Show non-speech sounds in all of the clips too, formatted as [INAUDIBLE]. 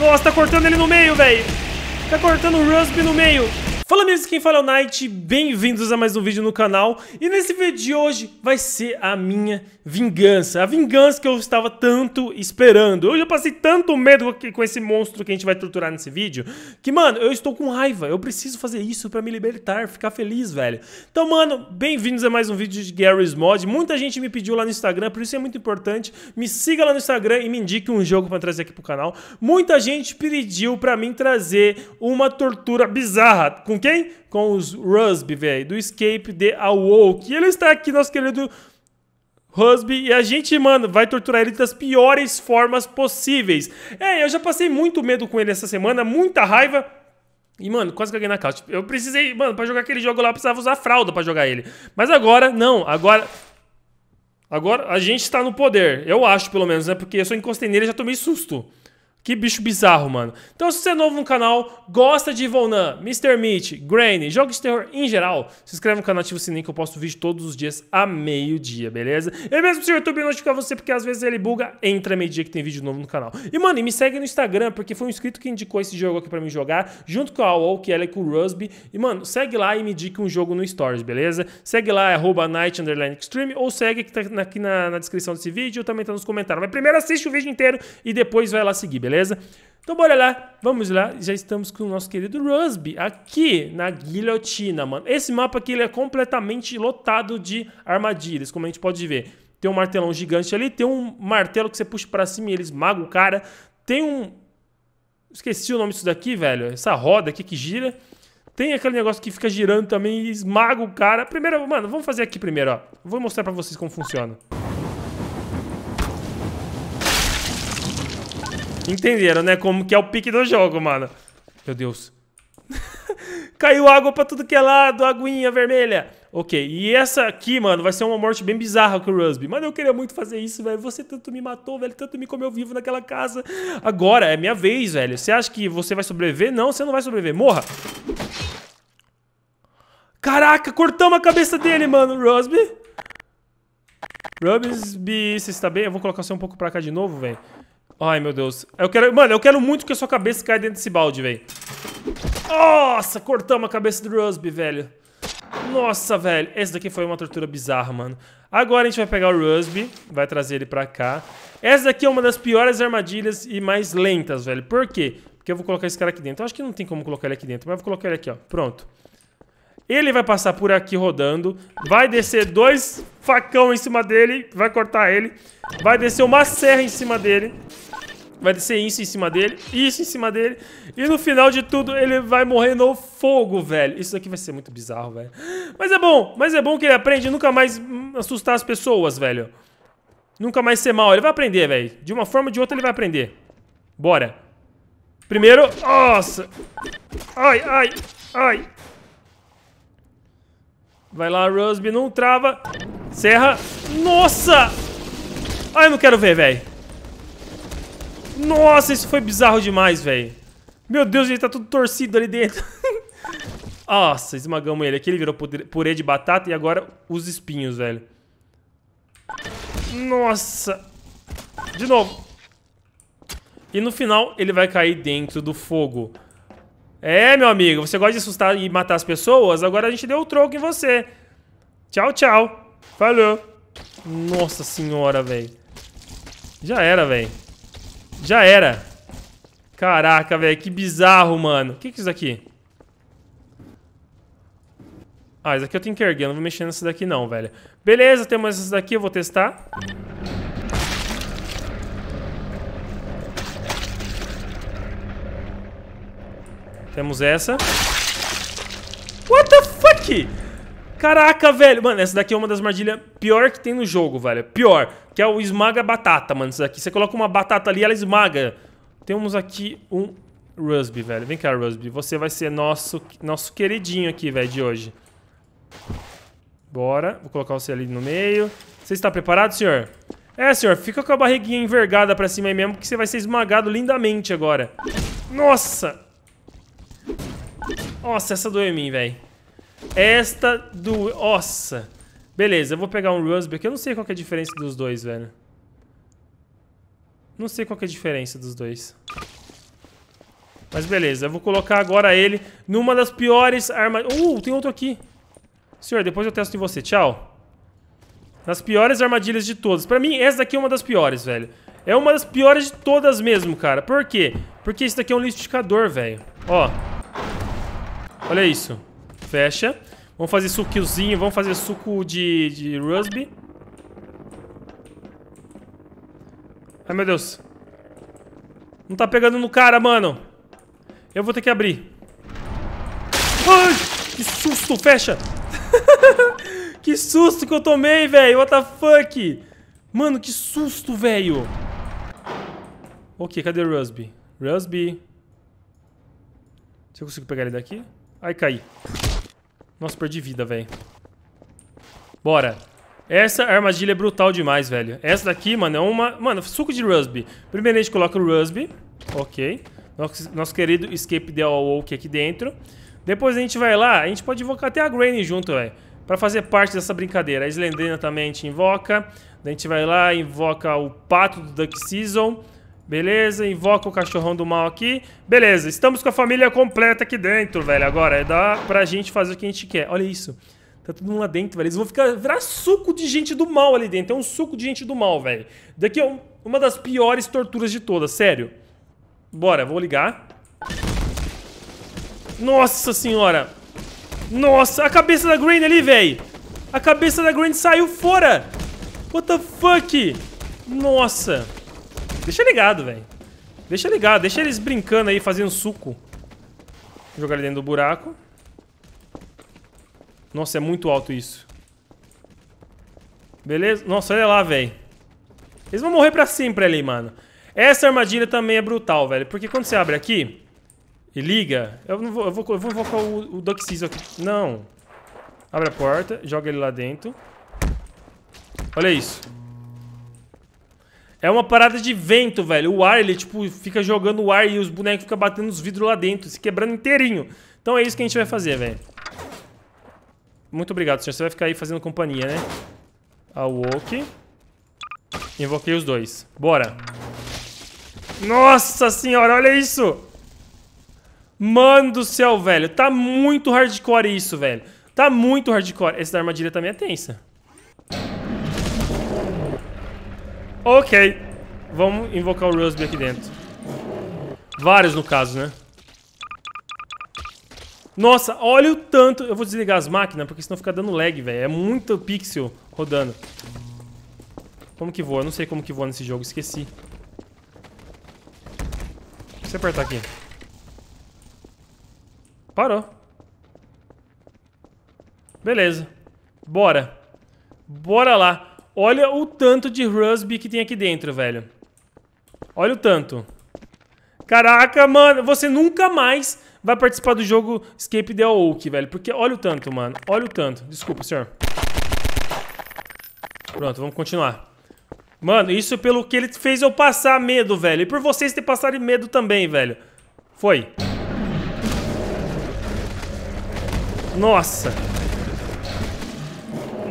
Nossa, tá cortando ele no meio, velho. Tá cortando o Rusby no meio. Fala mesmo, quem fala é o Night, bem-vindos a mais um vídeo no canal E nesse vídeo de hoje vai ser a minha vingança A vingança que eu estava tanto esperando Eu já passei tanto medo com esse monstro que a gente vai torturar nesse vídeo Que, mano, eu estou com raiva Eu preciso fazer isso pra me libertar, ficar feliz, velho Então, mano, bem-vindos a mais um vídeo de Gary's Mod Muita gente me pediu lá no Instagram, por isso é muito importante Me siga lá no Instagram e me indique um jogo pra trazer aqui pro canal Muita gente pediu pra mim trazer uma tortura bizarra com quem? Com os Rusby, velho, do Escape de Awoke. E ele está aqui, nosso querido Rusby. e a gente, mano, vai torturar ele das piores formas possíveis. É, eu já passei muito medo com ele essa semana, muita raiva. E, mano, quase caguei na calça. Tipo, eu precisei, mano, pra jogar aquele jogo lá, eu precisava usar fralda para jogar ele. Mas agora, não, agora. Agora a gente está no poder. Eu acho, pelo menos, né? Porque eu só encostei nele e já tomei susto. Que bicho bizarro, mano. Então, se você é novo no canal, gosta de Ivonnan, Mr. Meat, Granny, jogos de terror em geral, se inscreve no canal, ativa o sininho que eu posto vídeo todos os dias a meio-dia, beleza? E mesmo se o YouTube notificar você, porque às vezes ele buga, entra meio-dia que tem vídeo novo no canal. E, mano, e me segue no Instagram, porque foi um inscrito que indicou esse jogo aqui pra mim jogar, junto com a UOL, que ela é com o Rusby. E, mano, segue lá e me indique um jogo no Stories, beleza? Segue lá, arroba Night Extreme, ou segue que tá aqui na, na descrição desse vídeo, ou também tá nos comentários. Mas primeiro assiste o vídeo inteiro e depois vai lá seguir, beleza? beleza? Então bora lá, vamos lá, já estamos com o nosso querido Rusby aqui na guilhotina, mano. Esse mapa aqui ele é completamente lotado de armadilhas, como a gente pode ver. Tem um martelão gigante ali, tem um martelo que você puxa pra cima e ele esmaga o cara. Tem um... Esqueci o nome disso daqui, velho. Essa roda aqui que gira. Tem aquele negócio que fica girando também e esmaga o cara. Primeiro, mano, vamos fazer aqui primeiro, ó. Vou mostrar pra vocês como funciona. Entenderam, né? Como que é o pique do jogo, mano. Meu Deus. [LAUGHS] Caiu água pra tudo que é lado, aguinha vermelha. Ok, e essa aqui, mano, vai ser uma morte bem bizarra com o Rusby. Mano, eu queria muito fazer isso, velho. Você tanto me matou, velho, tanto me comeu vivo naquela casa. Agora é minha vez, velho. Você acha que você vai sobreviver? Não, você não vai sobreviver. Morra! Caraca, cortamos a cabeça dele, mano, Rusby. Rusby, você está bem? Eu vou colocar você um pouco pra cá de novo, velho. Ai, meu Deus. Eu quero... Mano, eu quero muito que a sua cabeça caia dentro desse balde, velho. Nossa, cortamos a cabeça do Rusby, velho. Nossa, velho. Essa daqui foi uma tortura bizarra, mano. Agora a gente vai pegar o Rusby, vai trazer ele pra cá. Essa daqui é uma das piores armadilhas e mais lentas, velho. Por quê? Porque eu vou colocar esse cara aqui dentro. Eu acho que não tem como colocar ele aqui dentro, mas eu vou colocar ele aqui, ó. Pronto. Ele vai passar por aqui rodando. Vai descer dois facão em cima dele. Vai cortar ele. Vai descer uma serra em cima dele. Vai descer isso em cima dele, isso em cima dele. E no final de tudo, ele vai morrer no fogo, velho. Isso aqui vai ser muito bizarro, velho. Mas é bom, mas é bom que ele aprende nunca mais assustar as pessoas, velho. Nunca mais ser mal. Ele vai aprender, velho. De uma forma ou de outra, ele vai aprender. Bora. Primeiro... Nossa! Ai, ai, ai. Vai lá, Rusby, não trava. Serra. Nossa! Ai, ah, eu não quero ver, velho. Nossa, isso foi bizarro demais, velho. Meu Deus, ele tá tudo torcido ali dentro. [LAUGHS] Nossa, esmagamos ele. Aqui ele virou purê de batata e agora os espinhos, velho. Nossa. De novo. E no final ele vai cair dentro do fogo. É, meu amigo, você gosta de assustar e matar as pessoas? Agora a gente deu o troco em você. Tchau, tchau. Falou. Nossa senhora, velho. Já era, velho. Já era. Caraca, velho, que bizarro, mano. O que, que é isso aqui? Ah, isso aqui eu tenho que erguer, eu não vou mexer nessa daqui não, velho. Beleza, temos essas daqui, eu vou testar. Temos essa. What the fuck? Caraca, velho. Mano, essa daqui é uma das armadilhas pior que tem no jogo, velho. Pior. Que é o esmaga batata, mano. Isso daqui. Você coloca uma batata ali ela esmaga. Temos aqui um Rusby, velho. Vem cá, Rusby. Você vai ser nosso, nosso queridinho aqui, velho, de hoje. Bora. Vou colocar você ali no meio. Você está preparado, senhor? É, senhor. Fica com a barriguinha envergada pra cima aí mesmo, que você vai ser esmagado lindamente agora. Nossa! Nossa, essa doeu em mim, velho. Esta doeu... Nossa. Beleza, eu vou pegar um Raspberry, que eu não sei qual é a diferença dos dois, velho. Não sei qual é a diferença dos dois. Mas beleza, eu vou colocar agora ele numa das piores armas... Uh, tem outro aqui. Senhor, depois eu testo em você. Tchau. Nas piores armadilhas de todas. Pra mim, essa daqui é uma das piores, velho. É uma das piores de todas mesmo, cara. Por quê? Porque isso daqui é um liquidificador, velho. Ó. Olha isso. Fecha. Vamos fazer suquinhozinho, vamos fazer suco de, de Rusby. Ai, meu Deus. Não tá pegando no cara, mano. Eu vou ter que abrir. Ai, que susto, fecha. [LAUGHS] que susto que eu tomei, velho. What the fuck? Mano, que susto, velho. Ok, cadê o Rusby? Rusby. Se eu consigo pegar ele daqui? Ai, caí. Nossa, perdi vida, velho. Bora. Essa armadilha é brutal demais, velho. Essa daqui, mano, é uma... Mano, suco de Rusby. Primeiro a gente coloca o Rusby. Ok. Nosso, nosso querido Escape the Awoke aqui dentro. Depois a gente vai lá, a gente pode invocar até a Granny junto, velho. Pra fazer parte dessa brincadeira. A Slendrina também a gente invoca. a gente vai lá, invoca o Pato do Duck Season. Beleza, invoca o cachorrão do mal aqui. Beleza, estamos com a família completa aqui dentro, velho. Agora é, dá pra gente fazer o que a gente quer. Olha isso. Tá todo mundo lá dentro, velho. Eles vão ficar, virar suco de gente do mal ali dentro. É um suco de gente do mal, velho. Daqui é um, uma das piores torturas de todas, sério. Bora, vou ligar. Nossa senhora. Nossa, a cabeça da Green ali, velho. A cabeça da Green saiu fora. What the fuck? Nossa. Deixa ligado, velho. Deixa ligado, deixa eles brincando aí, fazendo suco. Vou jogar ele dentro do buraco. Nossa, é muito alto isso. Beleza? Nossa, olha lá, velho. Eles vão morrer pra sempre ali, mano. Essa armadilha também é brutal, velho. Porque quando você abre aqui e liga... Eu não vou... Eu vou, eu vou colocar o, o Duck aqui. Não. Abre a porta, joga ele lá dentro. Olha isso. É uma parada de vento, velho. O ar, ele, tipo, fica jogando o ar e os bonecos ficam batendo os vidros lá dentro, se quebrando inteirinho. Então é isso que a gente vai fazer, velho. Muito obrigado, senhor. Você vai ficar aí fazendo companhia, né? Awoke. Ah, Invoquei os dois. Bora. Nossa senhora, olha isso! Mano do céu, velho. Tá muito hardcore isso, velho. Tá muito hardcore. Essa armadilha também é tensa. Ok. Vamos invocar o Rusby aqui dentro. Vários, no caso, né? Nossa, olha o tanto... Eu vou desligar as máquinas, porque senão fica dando lag, velho. É muito pixel rodando. Como que voa? Eu não sei como que voa nesse jogo, esqueci. Deixa eu apertar aqui. Parou. Beleza. Bora. Bora lá. Olha o tanto de Rusby que tem aqui dentro, velho. Olha o tanto. Caraca, mano, você nunca mais vai participar do jogo Escape the Oak, velho. Porque olha o tanto, mano. Olha o tanto. Desculpa, senhor. Pronto, vamos continuar. Mano, isso pelo que ele fez eu passar medo, velho. E por vocês terem passado medo também, velho. Foi. Nossa.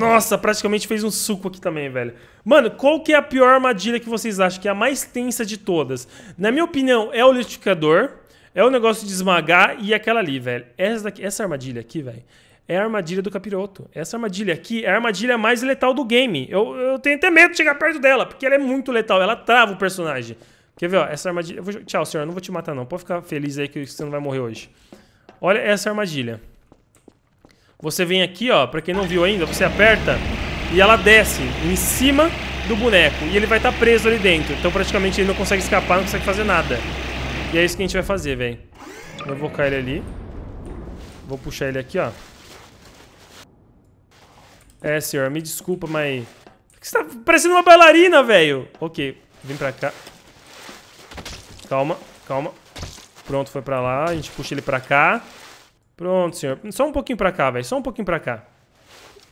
Nossa, praticamente fez um suco aqui também, velho. Mano, qual que é a pior armadilha que vocês acham? Que é a mais tensa de todas? Na minha opinião, é o liquidificador, é o negócio de esmagar e aquela ali, velho. Essa, daqui, essa armadilha aqui, velho, é a armadilha do capiroto. Essa armadilha aqui é a armadilha mais letal do game. Eu, eu tenho até medo de chegar perto dela, porque ela é muito letal. Ela trava o personagem. Quer ver, ó? Essa armadilha... Vou... Tchau, senhor. Eu não vou te matar, não. Pode ficar feliz aí que você não vai morrer hoje. Olha essa armadilha. Você vem aqui, ó, pra quem não viu ainda, você aperta e ela desce em cima do boneco. E ele vai estar tá preso ali dentro. Então praticamente ele não consegue escapar, não consegue fazer nada. E é isso que a gente vai fazer, velho. Vou invocar ele ali. Vou puxar ele aqui, ó. É, senhor, me desculpa, mas... Você tá parecendo uma bailarina, velho. Ok, vem pra cá. Calma, calma. Pronto, foi pra lá. A gente puxa ele pra cá. Pronto, senhor. Só um pouquinho pra cá, velho. Só um pouquinho pra cá.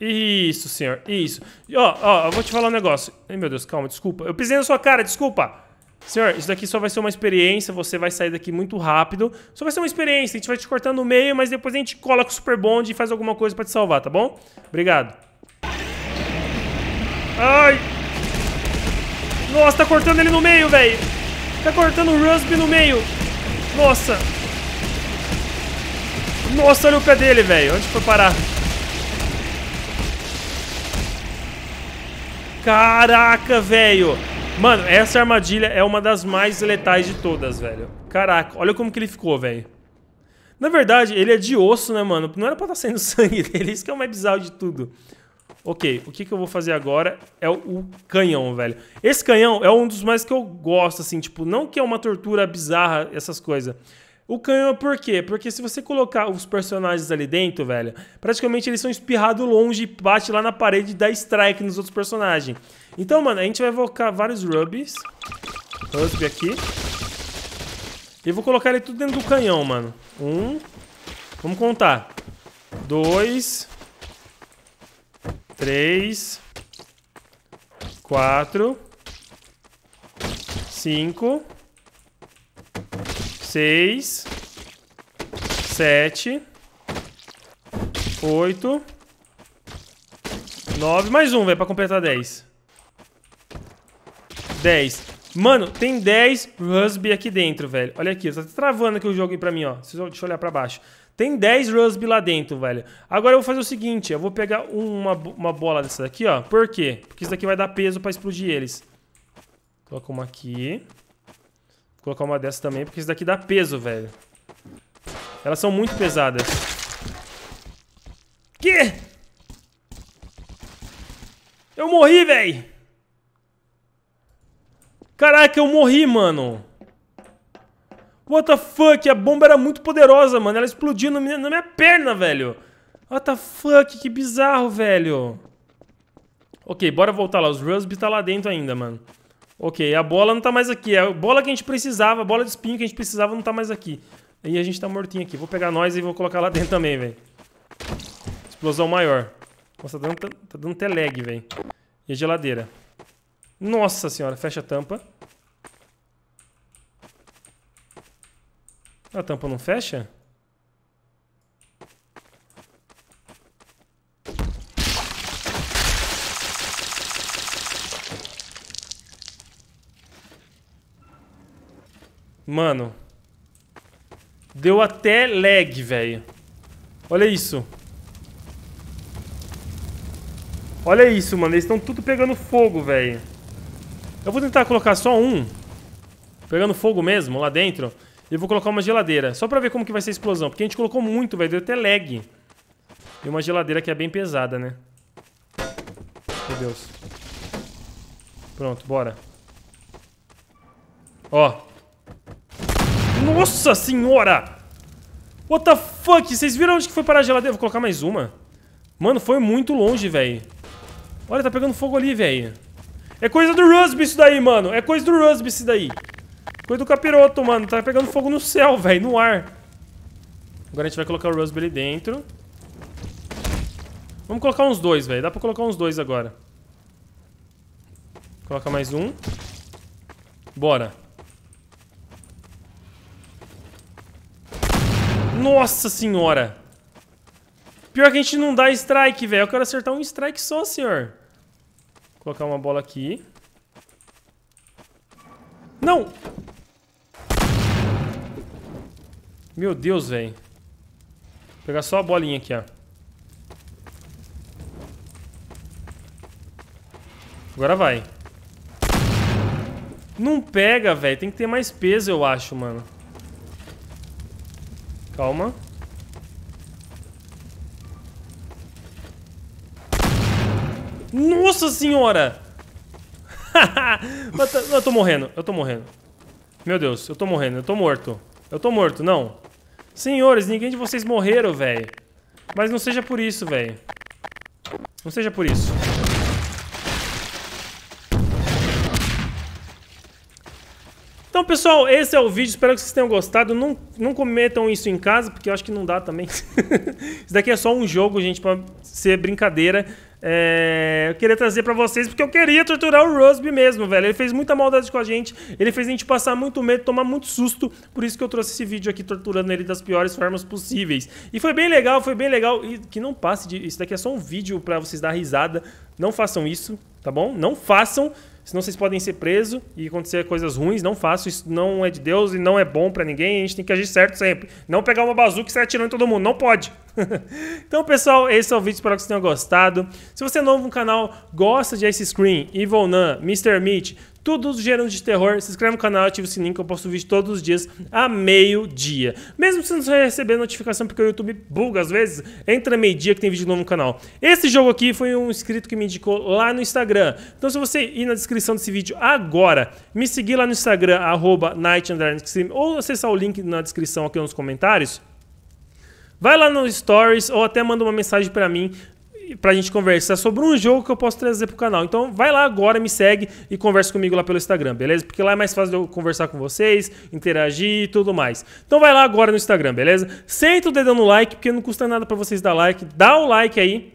Isso, senhor. Isso. Ó, ó, eu vou te falar um negócio. Ai, meu Deus, calma, desculpa. Eu pisei na sua cara, desculpa. Senhor, isso daqui só vai ser uma experiência, você vai sair daqui muito rápido. Só vai ser uma experiência, a gente vai te cortando no meio, mas depois a gente cola com o Super Bond e faz alguma coisa pra te salvar, tá bom? Obrigado. Ai! Nossa, tá cortando ele no meio, velho! Tá cortando o Rusby no meio! Nossa! Nossa, olha o pé dele, velho. Onde foi parar? Caraca, velho. Mano, essa armadilha é uma das mais letais de todas, velho. Caraca, olha como que ele ficou, velho. Na verdade, ele é de osso, né, mano? Não era pra estar tá saindo [LAUGHS] sangue dele. Isso que é o mais bizarro de tudo. Ok, o que, que eu vou fazer agora é o, o, canhão, velho. Esse canhão é um dos mais que eu gosto, assim. Tipo, não que é uma tortura bizarra, essas coisas. O canhão por quê? Porque se você colocar os personagens ali dentro, velho, praticamente eles são espirrados longe bate lá na parede e dá strike nos outros personagens. Então, mano, a gente vai evocar vários rubs. Rugby aqui. E vou colocar ele tudo dentro do canhão, mano. Um. Vamos contar. Dois. Três. Quatro. Cinco. 6, 7, 8, 9, Mais um, velho, pra completar 10. 10. Mano, tem 10 Rusby aqui dentro, velho. Olha aqui, tá travando aqui o jogo pra mim, ó. Deixa eu olhar pra baixo. Tem 10 Rusby lá dentro, velho. Agora eu vou fazer o seguinte, eu vou pegar uma, uma bola dessa daqui, ó. Por quê? Porque isso daqui vai dar peso pra explodir eles. Coloca uma aqui colocar uma dessa também, porque isso daqui dá peso, velho. Elas são muito pesadas. Que? Eu morri, velho! Caraca, eu morri, mano! What the fuck? A bomba era muito poderosa, mano. Ela explodiu na minha, na minha perna, velho. What the fuck? Que bizarro, velho. Ok, bora voltar lá. Os Rusby tá lá dentro ainda, mano. Ok, a bola não tá mais aqui. A bola que a gente precisava, a bola de espinho que a gente precisava não tá mais aqui. E a gente tá mortinho aqui. Vou pegar nós e vou colocar lá dentro também, velho. Explosão maior. Nossa, tá dando, tá, tá dando até lag, velho. E a geladeira. Nossa senhora, fecha a tampa. A tampa não fecha? Mano. Deu até lag, velho. Olha isso. Olha isso, mano. Eles estão tudo pegando fogo, velho. Eu vou tentar colocar só um. Pegando fogo mesmo, lá dentro. E vou colocar uma geladeira. Só pra ver como que vai ser a explosão. Porque a gente colocou muito, velho. Deu até lag. E uma geladeira que é bem pesada, né? Meu Deus. Pronto, bora. Ó. Nossa senhora! What the fuck? Vocês viram onde que foi parar a geladeira? Vou colocar mais uma. Mano, foi muito longe, velho. Olha, tá pegando fogo ali, velho. É coisa do Rusby isso daí, mano. É coisa do Rusby isso daí. Coisa do capiroto, mano. Tá pegando fogo no céu, velho. No ar. Agora a gente vai colocar o Rusby ali dentro. Vamos colocar uns dois, velho. Dá pra colocar uns dois agora. Coloca mais um. Bora. Nossa senhora. Pior que a gente não dá strike, velho. Eu quero acertar um strike só, senhor. Vou colocar uma bola aqui. Não! Meu Deus, velho. Vou pegar só a bolinha aqui, ó. Agora vai. Não pega, velho. Tem que ter mais peso, eu acho, mano. Calma. Nossa senhora! [LAUGHS] eu tô morrendo, eu tô morrendo. Meu Deus, eu tô morrendo, eu tô morto. Eu tô morto, não. Senhores, ninguém de vocês morreram, velho. Mas não seja por isso, velho. Não seja por isso. Então, pessoal, esse é o vídeo. Espero que vocês tenham gostado. Não, não cometam isso em casa, porque eu acho que não dá também. [LAUGHS] isso daqui é só um jogo, gente, pra ser brincadeira. É, eu queria trazer pra vocês, porque eu queria torturar o Rosby mesmo, velho. Ele fez muita maldade com a gente, ele fez a gente passar muito medo, tomar muito susto. Por isso que eu trouxe esse vídeo aqui torturando ele das piores formas possíveis. E foi bem legal, foi bem legal. E que não passe de. Isso daqui é só um vídeo pra vocês dar risada. Não façam isso, tá bom? Não façam. Senão vocês podem ser presos e acontecer coisas ruins. Não faço, isso não é de Deus e não é bom para ninguém. A gente tem que agir certo sempre. Não pegar uma bazuca e sair atirando em todo mundo. Não pode. [LAUGHS] então, pessoal, esse é o vídeo. Espero que vocês tenham gostado. Se você é novo no canal, gosta de Ice Screen, Evil Nun, Mr. Meat, tudo gerando de terror. Se inscreve no canal, ativa o sininho que eu posto vídeo todos os dias a meio-dia. Mesmo se não receber notificação, porque o YouTube buga às vezes, entra meio-dia que tem vídeo novo no canal. Esse jogo aqui foi um inscrito que me indicou lá no Instagram. Então se você ir na descrição desse vídeo agora, me seguir lá no Instagram, arroba ou acessar o link na descrição aqui nos comentários, Vai lá no Stories ou até manda uma mensagem para mim pra gente conversar sobre um jogo que eu posso trazer pro canal. Então vai lá agora, me segue e conversa comigo lá pelo Instagram, beleza? Porque lá é mais fácil eu conversar com vocês, interagir e tudo mais. Então vai lá agora no Instagram, beleza? Senta o dedão no like, porque não custa nada para vocês dar like. Dá o like aí,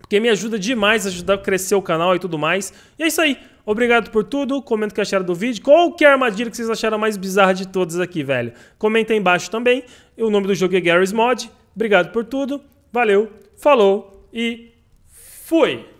porque me ajuda demais a ajudar a crescer o canal e tudo mais. E é isso aí. Obrigado por tudo, comenta o que acharam do vídeo. qualquer armadilha que vocês acharam mais bizarra de todas aqui, velho? Comenta aí embaixo também. O nome do jogo é Garry's Mod. Obrigado por tudo. Valeu, falou e fui!